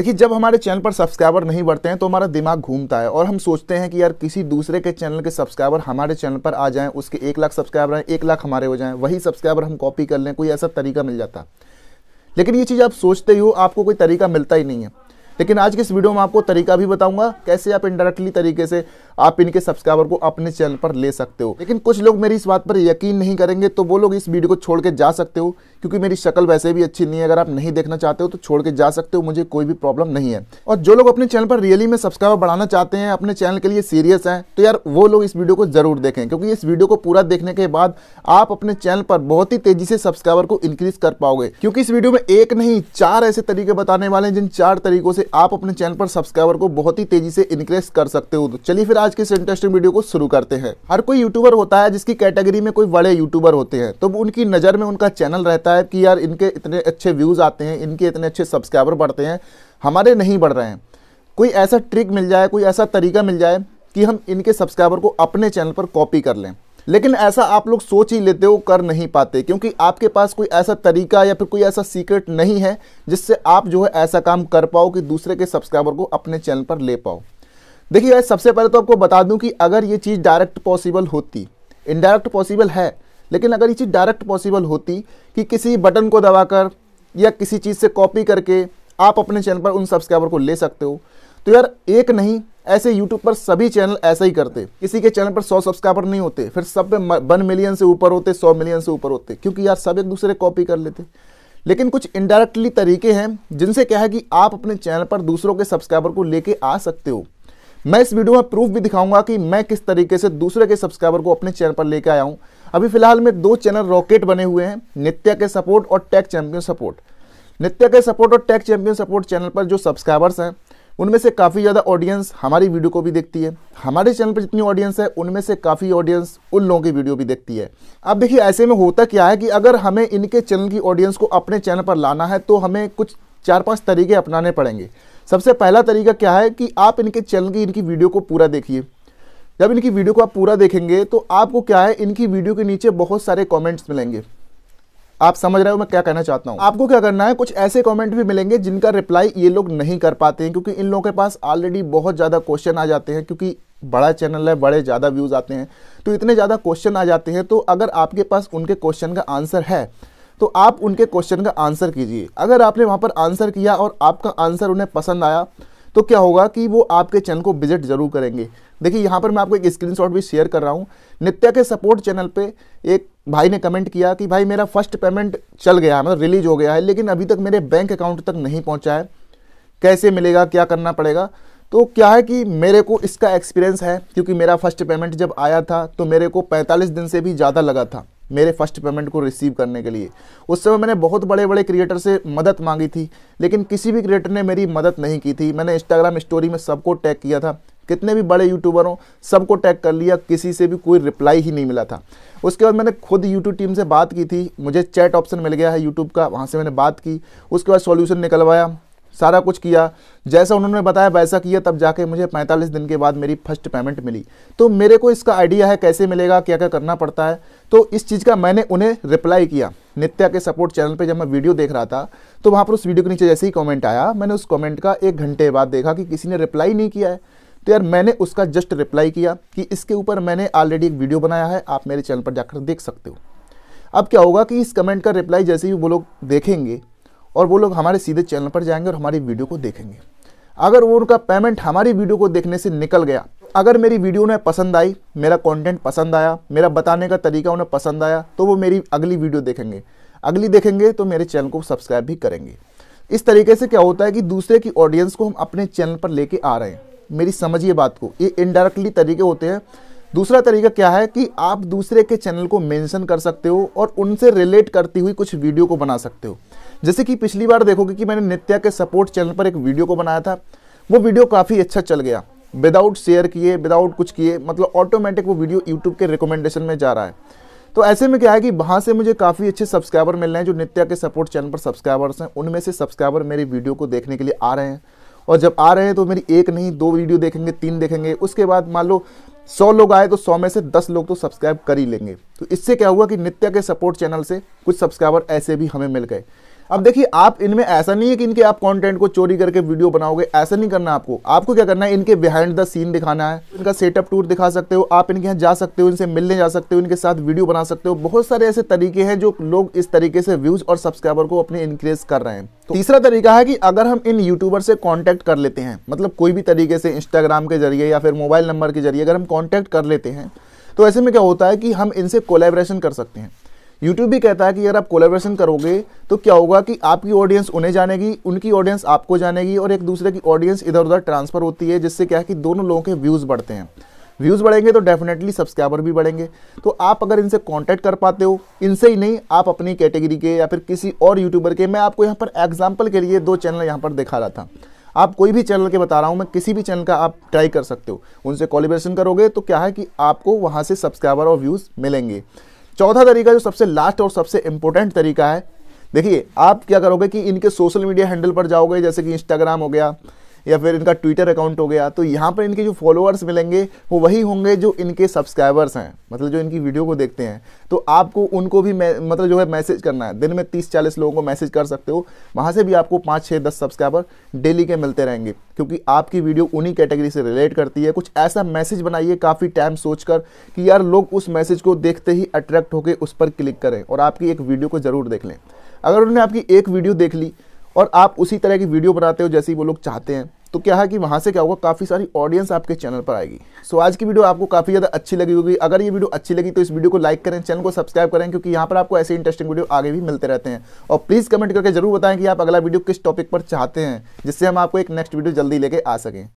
देखिए जब हमारे चैनल पर सब्सक्राइबर नहीं बढ़ते हैं तो हमारा दिमाग घूमता है और हम सोचते हैं कि यार किसी दूसरे के चैनल के सब्सक्राइबर हमारे चैनल पर आ जाएं उसके एक लाख सब्सक्राइबर हैं एक लाख हमारे हो जाएं वही सब्सक्राइबर हम कॉपी कर लें कोई ऐसा तरीका मिल जाता लेकिन ये चीज़ आप सोचते ही हो आपको कोई तरीका मिलता ही नहीं है लेकिन आज के इस वीडियो में आपको तरीका भी बताऊंगा कैसे आप इनडायरेक्टली तरीके से आप इनके सब्सक्राइबर को अपने चैनल पर ले सकते हो लेकिन कुछ लोग मेरी इस बात पर यकीन नहीं करेंगे तो वो लोग इस वीडियो को छोड़ के जा सकते हो क्योंकि मेरी शक्ल वैसे भी अच्छी नहीं है अगर आप नहीं देखना चाहते हो तो छोड़ के जा सकते हो मुझे कोई भी प्रॉब्लम नहीं है और जो लोग अपने चैनल पर रियली में सब्सक्राइबर बढ़ाना चाहते हैं अपने चैनल के लिए सीरियस हैं तो यार वो लोग इस वीडियो को जरूर देखें क्योंकि इस वीडियो को पूरा देखने के बाद आप अपने चैनल पर बहुत ही तेजी से सब्सक्राइबर को इंक्रीज कर पाओगे क्योंकि इस वीडियो में एक नहीं चार ऐसे तरीके बताने वाले हैं जिन चार तरीकों से आप अपने चैनल पर सब्सक्राइबर को बहुत ही तेजी से इंक्रेज कर सकते हो तो चलिए फिर आज के इस इंटरेस्टिंग वीडियो को शुरू करते हैं हर कोई यूट्यूबर होता है जिसकी कैटेगरी में कोई बड़े यूट्यूबर होते हैं तो उनकी नज़र में उनका चैनल रहता है कि यार इनके इतने अच्छे व्यूज़ आते हैं इनके इतने अच्छे सब्सक्राइबर बढ़ते हैं हमारे नहीं बढ़ रहे हैं कोई ऐसा ट्रिक मिल जाए कोई ऐसा तरीका मिल जाए कि हम इनके सब्सक्राइबर को अपने चैनल पर कॉपी कर लें लेकिन ऐसा आप लोग सोच ही लेते हो कर नहीं पाते क्योंकि आपके पास कोई ऐसा तरीका या फिर कोई ऐसा सीक्रेट नहीं है जिससे आप जो है ऐसा काम कर पाओ कि दूसरे के सब्सक्राइबर को अपने चैनल पर ले पाओ देखिए भाई सबसे पहले तो आपको बता दूं कि अगर ये चीज़ डायरेक्ट पॉसिबल होती इनडायरेक्ट पॉसिबल है लेकिन अगर ये चीज़ डायरेक्ट पॉसिबल होती कि किसी बटन को दबाकर या किसी चीज़ से कॉपी करके आप अपने चैनल पर उन सब्सक्राइबर को ले सकते हो तो यार एक नहीं ऐसे YouTube पर सभी चैनल ऐसा ही करते किसी के चैनल पर 100 सब्सक्राइबर नहीं होते फिर सब पे वन मिलियन से ऊपर होते 100 मिलियन से ऊपर होते क्योंकि यार सब एक दूसरे कॉपी कर लेते लेकिन कुछ इनडायरेक्टली तरीके हैं जिनसे क्या है कि आप अपने चैनल पर दूसरों के सब्सक्राइबर को लेके आ सकते हो मैं इस वीडियो में प्रूफ भी दिखाऊंगा कि मैं किस तरीके से दूसरे के सब्सक्राइबर को अपने चैनल पर लेके आया हूँ अभी फिलहाल में दो चैनल रॉकेट बने हुए हैं नित्या के सपोर्ट और टैक चैंपियन सपोर्ट नित्या के सपोर्ट और टैक चैंपियन सपोर्ट चैनल पर जो सब्सक्राइबर्स हैं उनमें से काफ़ी ज़्यादा ऑडियंस हमारी वीडियो को भी देखती है हमारे चैनल पर जितनी ऑडियंस है उनमें से काफ़ी ऑडियंस उन लोगों की वीडियो भी देखती है अब देखिए ऐसे में होता क्या है कि अगर हमें इनके चैनल की ऑडियंस को अपने चैनल पर लाना है तो हमें कुछ चार पांच तरीके अपनाने पड़ेंगे सबसे पहला तरीका क्या है कि आप इनके चैनल की इनकी वीडियो को पूरा देखिए जब इनकी वीडियो को आप पूरा देखेंगे तो आपको क्या है इनकी वीडियो के नीचे बहुत सारे कॉमेंट्स मिलेंगे आप समझ रहे हो मैं क्या कहना चाहता हूँ आपको क्या करना है कुछ ऐसे कमेंट भी मिलेंगे जिनका रिप्लाई ये लोग नहीं कर पाते हैं क्योंकि इन लोगों के पास ऑलरेडी बहुत ज़्यादा क्वेश्चन आ जाते हैं क्योंकि बड़ा चैनल है बड़े ज़्यादा व्यूज़ आते हैं तो इतने ज़्यादा क्वेश्चन आ जाते हैं तो अगर आपके पास उनके क्वेश्चन का आंसर है तो आप उनके क्वेश्चन का आंसर कीजिए अगर आपने वहाँ पर आंसर किया और आपका आंसर उन्हें पसंद आया तो क्या होगा कि वो आपके चैनल को विजिट जरूर करेंगे देखिए यहाँ पर मैं आपको एक स्क्रीनशॉट भी शेयर कर रहा हूँ नित्या के सपोर्ट चैनल पे एक भाई ने कमेंट किया कि भाई मेरा फर्स्ट पेमेंट चल गया मतलब रिलीज हो गया है लेकिन अभी तक मेरे बैंक अकाउंट तक नहीं पहुँचा है कैसे मिलेगा क्या करना पड़ेगा तो क्या है कि मेरे को इसका एक्सपीरियंस है क्योंकि मेरा फर्स्ट पेमेंट जब आया था तो मेरे को 45 दिन से भी ज़्यादा लगा था मेरे फर्स्ट पेमेंट को रिसीव करने के लिए उस समय मैंने बहुत बड़े बड़े क्रिएटर से मदद मांगी थी लेकिन किसी भी क्रिएटर ने मेरी मदद नहीं की थी मैंने इंस्टाग्राम स्टोरी में सबको टैग किया था कितने भी बड़े यूट्यूबर हों सबको टैग कर लिया किसी से भी कोई रिप्लाई ही नहीं मिला था उसके बाद मैंने खुद यूट्यूब टीम से बात की थी मुझे चैट ऑप्शन मिल गया है यूट्यूब का वहाँ से मैंने बात की उसके बाद सॉल्यूशन निकलवाया सारा कुछ किया जैसा उन्होंने बताया वैसा किया तब जाके मुझे 45 दिन के बाद मेरी फर्स्ट पेमेंट मिली तो मेरे को इसका आइडिया है कैसे मिलेगा क्या क्या करना पड़ता है तो इस चीज़ का मैंने उन्हें रिप्लाई किया नित्या के सपोर्ट चैनल पे जब मैं वीडियो देख रहा था तो वहाँ पर उस वीडियो के नीचे जैसे ही कॉमेंट आया मैंने उस कॉमेंट का एक घंटे बाद देखा कि किसी ने रिप्लाई नहीं किया है तो यार मैंने उसका जस्ट रिप्लाई किया कि इसके ऊपर मैंने ऑलरेडी एक वीडियो बनाया है आप मेरे चैनल पर जाकर देख सकते हो अब क्या होगा कि इस कमेंट का रिप्लाई जैसे ही वो लोग देखेंगे और वो लोग हमारे सीधे चैनल पर जाएंगे और हमारी वीडियो को देखेंगे अगर वो उनका पेमेंट हमारी वीडियो को देखने से निकल गया अगर मेरी वीडियो उन्हें पसंद आई मेरा कंटेंट पसंद आया मेरा बताने का तरीका उन्हें पसंद आया तो वो मेरी अगली वीडियो देखेंगे अगली देखेंगे तो मेरे चैनल को सब्सक्राइब भी करेंगे इस तरीके से क्या होता है कि दूसरे की ऑडियंस को हम अपने चैनल पर लेके आ रहे हैं मेरी समझिए बात को ये इनडायरेक्टली तरीके होते हैं दूसरा तरीका क्या है कि आप दूसरे के चैनल को मैंशन कर सकते हो और उनसे रिलेट करती हुई कुछ वीडियो को बना सकते हो जैसे कि पिछली बार देखोगे कि मैंने नित्या के सपोर्ट चैनल पर एक वीडियो को बनाया था वो वीडियो काफ़ी अच्छा चल गया विदाउट शेयर किए विदाउट कुछ किए मतलब ऑटोमेटिक वो वीडियो यूट्यूब के रिकमेंडेशन में जा रहा है तो ऐसे में क्या है कि वहाँ से मुझे काफ़ी अच्छे सब्सक्राइबर मिल रहे हैं जो नित्या के सपोर्ट चैनल पर सब्सक्राइबर्स हैं उनमें से सब्सक्राइबर मेरी वीडियो को देखने के लिए आ रहे हैं और जब आ रहे हैं तो मेरी एक नहीं दो वीडियो देखेंगे तीन देखेंगे उसके बाद मान लो सौ लोग आए तो सौ में से दस लोग तो सब्सक्राइब कर ही लेंगे तो इससे क्या हुआ कि नित्या के सपोर्ट चैनल से कुछ सब्सक्राइबर ऐसे भी हमें मिल गए अब देखिए आप इनमें ऐसा नहीं है कि इनके आप कंटेंट को चोरी करके वीडियो बनाओगे ऐसा नहीं करना आपको आपको क्या करना है इनके बिहाइंड द सीन दिखाना है इनका सेटअप टूर दिखा सकते हो आप इनके यहाँ जा सकते हो इनसे मिलने जा सकते हो इनके साथ वीडियो बना सकते हो बहुत सारे ऐसे तरीके हैं जो लोग इस तरीके से व्यूज और सब्सक्राइबर को अपने इंक्रीज कर रहे हैं तो तीसरा तरीका है कि अगर हम इन यूट्यूबर से कॉन्टैक्ट कर लेते हैं मतलब कोई भी तरीके से इंस्टाग्राम के जरिए या फिर मोबाइल नंबर के जरिए अगर हम कॉन्टैक्ट कर लेते हैं तो ऐसे में क्या होता है कि हम इनसे कोलेब्रेशन कर सकते हैं यूट्यूब भी कहता है कि अगर आप कोलेब्रेशन करोगे तो क्या होगा कि आपकी ऑडियंस उन्हें जानेगी उनकी ऑडियंस आपको जानेगी और एक दूसरे की ऑडियंस इधर उधर ट्रांसफ़र होती है जिससे क्या है कि दोनों लोगों के व्यूज़ बढ़ते हैं व्यूज़ बढ़ेंगे तो डेफिनेटली सब्सक्राइबर भी बढ़ेंगे तो आप अगर इनसे कॉन्टैक्ट कर पाते हो इनसे ही नहीं आप अपनी कैटेगरी के या फिर किसी और यूट्यूबर के मैं आपको यहाँ पर एग्जाम्पल के लिए दो चैनल यहाँ पर दिखा रहा था आप कोई भी चैनल के बता रहा हूँ मैं किसी भी चैनल का आप ट्राई कर सकते हो उनसे कॉलिब्रेशन करोगे तो क्या है कि आपको वहाँ से सब्सक्राइबर और व्यूज़ मिलेंगे चौथा तरीका जो सबसे लास्ट और सबसे इंपॉर्टेंट तरीका है देखिए आप क्या करोगे कि इनके सोशल मीडिया हैंडल पर जाओगे जैसे कि इंस्टाग्राम हो गया या फिर इनका ट्विटर अकाउंट हो गया तो यहाँ पर इनके जो फॉलोअर्स मिलेंगे वो वही होंगे जो इनके सब्सक्राइबर्स हैं मतलब जो इनकी वीडियो को देखते हैं तो आपको उनको भी मतलब जो है मैसेज करना है दिन में तीस चालीस लोगों को मैसेज कर सकते हो वहाँ से भी आपको पाँच छः दस सब्सक्राइबर डेली के मिलते रहेंगे क्योंकि आपकी वीडियो उन्हीं कैटेगरी से रिलेट करती है कुछ ऐसा मैसेज बनाइए काफ़ी टाइम सोच कर कि यार लोग उस मैसेज को देखते ही अट्रैक्ट होकर उस पर क्लिक करें और आपकी एक वीडियो को ज़रूर देख लें अगर उन्होंने आपकी एक वीडियो देख ली और आप उसी तरह की वीडियो बनाते हो जैसी वो लोग चाहते हैं तो क्या है कि वहाँ से क्या होगा काफ़ी सारी ऑडियंस आपके चैनल पर आएगी सो आज की वीडियो आपको काफ़ी ज़्यादा अच्छी लगी होगी अगर ये वीडियो अच्छी लगी तो इस वीडियो को लाइक करें चैनल को सब्सक्राइब करें क्योंकि यहाँ पर आपको ऐसे इंटरेस्टिंग वीडियो आगे भी मिलते रहते हैं और प्लीज़ कमेंट करके जरूर बताएं कि आप अगला वीडियो किस टॉपिक पर चाहते हैं जिससे हम आपको एक नेक्स्ट वीडियो जल्दी लेके आ सकें